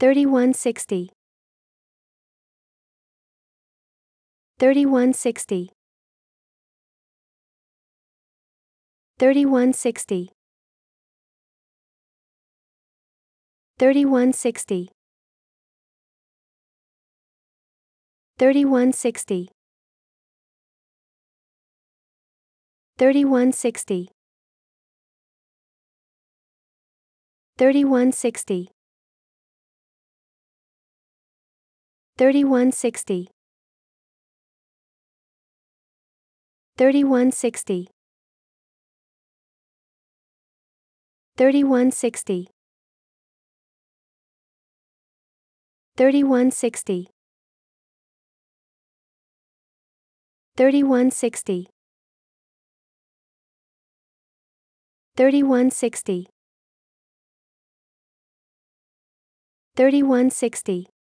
3160 3160 3160 3160 3160 3160 3160 3160 3160 3160 3160 3160 3160 3160